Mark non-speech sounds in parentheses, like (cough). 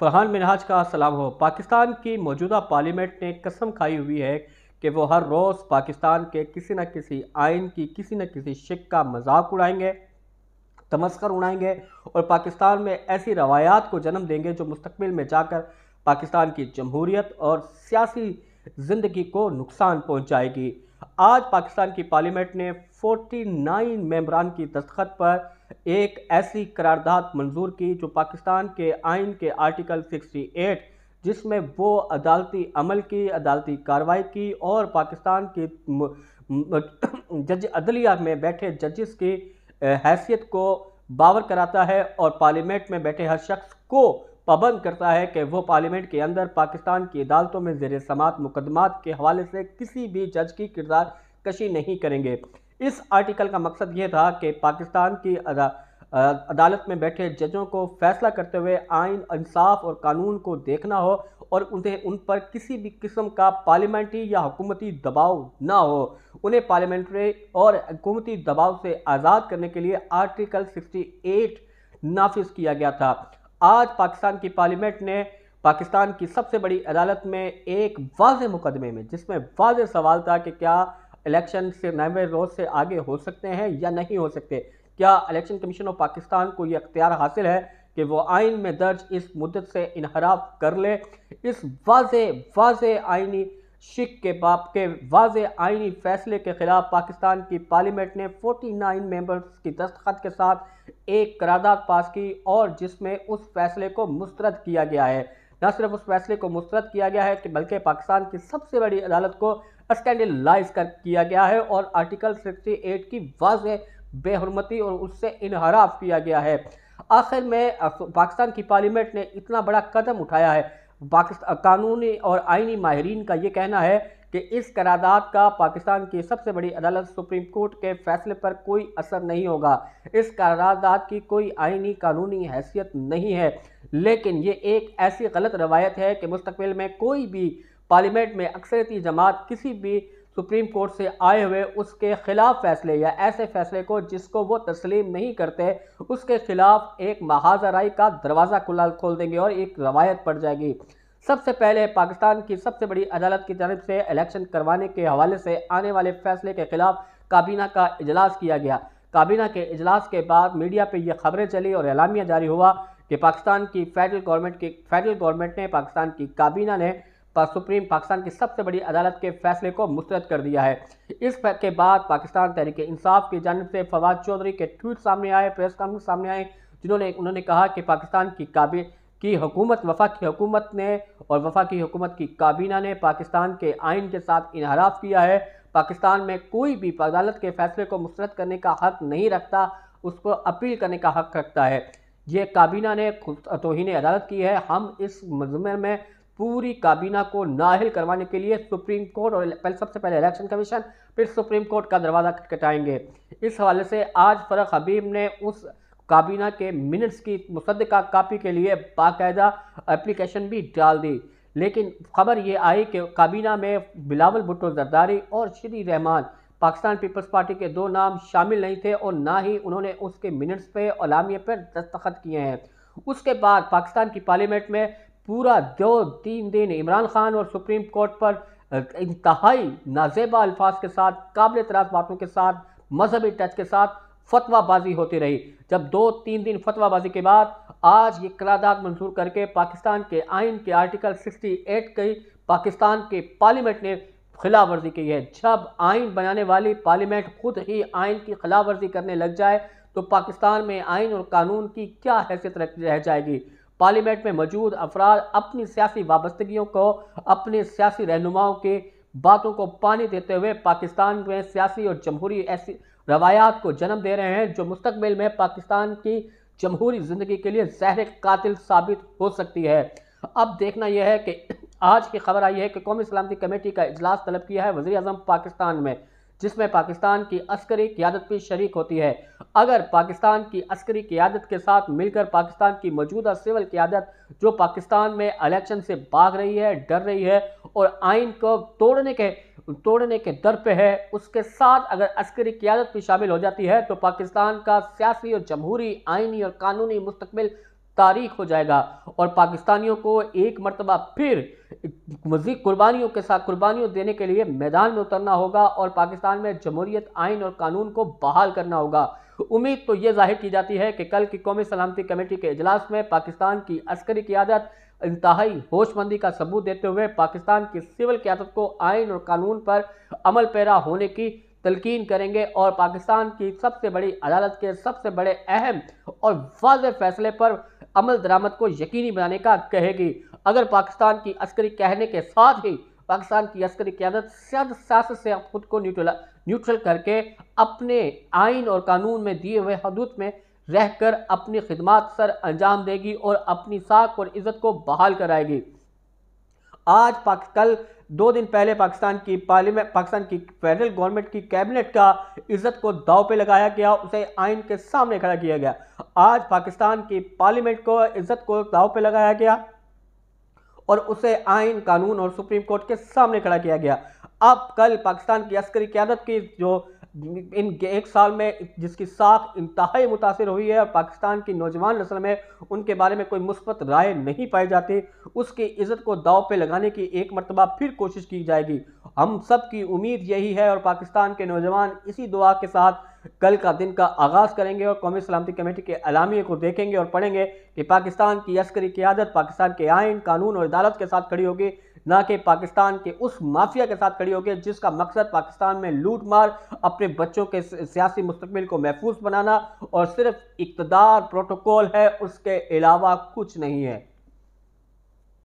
फरहान मिनहाज का सलाम हो पाकिस्तान की मौजूदा पार्लियामेंट ने कसम खाई हुई है कि वो हर रोज़ पाकिस्तान के किसी न किसी आइन की किसी न किसी शिक का मजाक उड़ाएंगे तमस्कर उड़ाएंगे और पाकिस्तान में ऐसी रवायात को जन्म देंगे जो मुस्तबिल में जाकर पाकिस्तान की जमहूरीत और सियासी ज़िंदगी को नुकसान पहुँचाएगी आज पाकिस्तान की पार्लियामेंट ने नाइन मेम्बरान की दस्तखत पर एक ऐसी करारदाद मंजूर की जो पाकिस्तान के आइन के आर्टिकल 68 जिसमें वो अदालती अमल की अदालती कार्रवाई की और पाकिस्तान की (clears throat) जज अदलिया में बैठे जजिस की हैसियत को बावर कराता है और पार्लियामेंट में बैठे हर शख्स को पाबंद करता है कि वो पार्लियामेंट के अंदर पाकिस्तान की अदालतों में जेर समात मुकदमात के हवाले से किसी भी जज की किरदार कशी नहीं करेंगे इस आर्टिकल का मकसद ये था कि पाकिस्तान की अदालत में बैठे जजों को फैसला करते हुए आइन इंसाफ और कानून को देखना हो और उन्हें उन पर किसी भी किस्म का पार्लियामेंट्री या हुकूमती दबाव ना हो उन्हें पार्लियामेंट्री और हुकूमती दबाव से आज़ाद करने के लिए आर्टिकल 68 नाफिज किया गया था आज पाकिस्तान की पार्लियामेंट ने पाकिस्तान की सबसे बड़ी अदालत में एक वाज मुकदमे में जिसमें वाज सवाल था कि क्या इलेक्शन से नवे रोज़ से आगे हो सकते हैं या नहीं हो सकते क्या इलेक्शन कमीशन ऑफ पाकिस्तान को ये अख्तियार हासिल है कि वो आइन में दर्ज इस मुद्दत से इनहराफ कर ले इस वाज वाज आइनी शिक के बाप के वाज आइनी फैसले के खिलाफ पाकिस्तान की पार्लियामेंट ने 49 मेम्बर्स की दस्तखत के साथ एक करारदाद पास की और जिसमें उस फैसले को मुस्रद किया गया है न सिर्फ उस फैसले को मुस्रद किया गया है कि बल्कि पाकिस्तान की सबसे बड़ी अदालत को स्कैंडलाइज कर किया गया है और आर्टिकल 68 की वाज बेहरमती और उससे इनहराफ किया गया है आखिर में पाकिस्तान की पार्लियामेंट ने इतना बड़ा कदम उठाया है कानूनी और आइनी माहरीन का ये कहना है कि इस करारदाद का पाकिस्तान की सबसे बड़ी अदालत सुप्रीम कोर्ट के फैसले पर कोई असर नहीं होगा इस करारदाद की कोई आइनी कानूनी हैसियत नहीं है लेकिन ये एक ऐसी गलत रवायत है कि मुस्तबिल में कोई भी पार्लियामेंट में अक्सरती जमात किसी भी सुप्रीम कोर्ट से आए हुए उसके ख़िलाफ़ फैसले या ऐसे फैसले को जिसको वो तस्लीम नहीं करते उसके ख़िलाफ़ एक महाजराई का दरवाज़ा खुला खोल देंगे और एक रवायत पड़ जाएगी सबसे पहले पाकिस्तान की सबसे बड़ी अदालत की जानब से इलेक्शन करवाने के हवाले से आने वाले फैसले के ख़िलाफ़ काबीना का इजलास किया गया काबीना के अजलास के बाद मीडिया पर यह खबरें चली और एलामिया जारी हुआ कि पाकिस्तान की फेडरल गवर्नमेंट की फेडरल गवर्नमेंट ने पाकिस्तान की काबीना ने सुप्रीम पाकिस्तान की सबसे बड़ी अदालत के फैसले को मुस्तरद कर दिया है इस के बाद पाकिस्तान तहरीक इंसाफ की जानब से फवाद चौधरी के ट्वीट सामने आए प्रेस कॉन्फ्रेंस सामने आए जिन्होंने उन्होंने कहा कि पाकिस्तान की काबिल की हुकूमत वफा की हुकूमत ने और वफा की हुकूमत की काबीना ने पाकिस्तान के आइन के साथ इनहराफ किया है पाकिस्तान में कोई भी अदालत के फैसले को मुस्रद करने का हक नहीं रखता उसको अपील करने का हक रखता है ये काबीना ने खुद तोहन अदालत की है हम इस मजमे में पूरी काबीना को नाहल करवाने के लिए सुप्रीम कोर्ट और पहले सबसे पहले इलेक्शन कमीशन फिर सुप्रीम कोर्ट का दरवाज़ा खटखटाएंगे इस हवाले से आज फरक हबीब ने उस काबीना के मिनट्स की मुसद का कापी के लिए बाकायदा एप्लीकेशन भी डाल दी लेकिन खबर ये आई कि काबीना में बिलावल भुट्टो जरदारी और श्री रहमान पाकिस्तान पीपल्स पार्टी के दो नाम शामिल नहीं थे और ना ही उन्होंने उसके मिनट्स पे अलामिया पर दस्तखत किए हैं उसके बाद पाकिस्तान की पार्लियामेंट में पूरा दो तीन दिन इमरान खान और सुप्रीम कोर्ट पर इंतहाई नाजेबा अल्फाज के साथ काबिल तराज बातों के साथ मजहबी टच के साथ फतवाबाजी होती रही जब दो तीन दिन फतवाबाजी के बाद आज ये करारदाद मंजूर करके पाकिस्तान के आइन के आर्टिकल 68 की पाकिस्तान के पार्लियामेंट ने खिलाफ वर्जी की है जब आइन बनाने वाली पार्लियामेंट खुद ही आइन की खिलाफ वर्जी करने लग जाए तो पाकिस्तान में आइन और कानून की क्या हैसियत रह जाएगी पार्लियामेंट में मौजूद अफराद अपनी सियासी वाबस्तगियों को अपने सियासी रहनुमाओं के बातों को पानी देते हुए पाकिस्तान में सियासी और जमहूरी ऐसी रवायात को जन्म दे रहे हैं जो मुस्तबिल में पाकिस्तान की जमहूरी ज़िंदगी के लिए जहर कातिल साबित हो सकती है अब देखना यह है कि (clears throat) आज की खबर आई है कि कौमी सलामती कमेटी का अजलास तलब किया है वजी अजम पाकिस्तान में जिसमें पाकिस्तान की अस्करी क्यादत भी शरीक होती है अगर पाकिस्तान की अस्करी क्यादत के साथ मिलकर पाकिस्तान की मौजूदा सिविल क्यादत जो पाकिस्तान में इलेक्शन से भाग रही है डर रही है और आइन को तोड़ने के तोड़ने के दर पे है उसके साथ अगर अस्करी क्यादत भी शामिल हो जाती है तो पाकिस्तान का सियासी और जमहूरी आइनी और कानूनी मुस्तबिल तारीख हो जाएगा और पाकिस्तानियों को एक मरतबा फिर मजीद कुर्बानियों के साथ कुर्बानियों देने के लिए मैदान में उतरना होगा और पाकिस्तान में जमहूरियत आइन और कानून को बहाल करना होगा उम्मीद तो ये जाहिर की जाती है कि कल की कौमी सलामती कमेटी के अजलास में पाकिस्तान की अस्करी क्यादत इंतहाई होशमंदी का सबूत देते हुए पाकिस्तान की सिविल क्यादत को आइन और कानून पर अमल पैरा होने की तलकिन करेंगे और पाकिस्तान की सबसे बड़ी अदालत के सबसे बड़े अहम और वाज फैसले पर अमल दरामद को यकीनी बनाने का कहेगी अगर पाकिस्तान की अस्करी कहने के साथ ही पाकिस्तान की अस्करी क्यादत सियासत से खुद को न्यूट्रला न्यूट्रल करके अपने आइन और कानून में दिए हुए हदूत में रहकर अपनी खिदमत सर अंजाम देगी और अपनी साख और इज़्ज़त को बहाल कराएगी आज पाक कल दो दिन पहले पाकिस्तान की पार्लियामेंट पाकिस्तान की फेडरल गवर्नमेंट की कैबिनेट का इज्जत को दाव पे लगाया गया उसे आइन के सामने खड़ा किया गया आज पाकिस्तान की पार्लियामेंट को इज्जत को दाव पे लगाया गया और उसे आइन कानून और सुप्रीम कोर्ट के सामने खड़ा किया गया अब कल पाकिस्तान की अस्करी क्यादत की जो इन एक साल में जिसकी साख इंतहाई मुतासर हुई है और पाकिस्तान की नौजवान नस्ल में उनके बारे में कोई मुस्बत राय नहीं पाई जाती उसकी इज़्ज़त को दाव पे लगाने की एक मरतबा फिर कोशिश की जाएगी हम सब की उम्मीद यही है और पाकिस्तान के नौजवान इसी दुआ के साथ कल का दिन का आगाज़ करेंगे और कौमी सलामती कमेटी के अलामी को देखेंगे और पढ़ेंगे कि पाकिस्तान की अस्करी क्यादत पाकिस्तान के आइन कानून और अदालत के साथ खड़ी होगी ना कि पाकिस्तान के उस माफिया के साथ खड़ी होगी जिसका मकसद पाकिस्तान में लूट मार अपने बच्चों के सियासी मुस्तबिल को महफूज बनाना और सिर्फ इकतदार प्रोटोकॉल है उसके अलावा कुछ नहीं है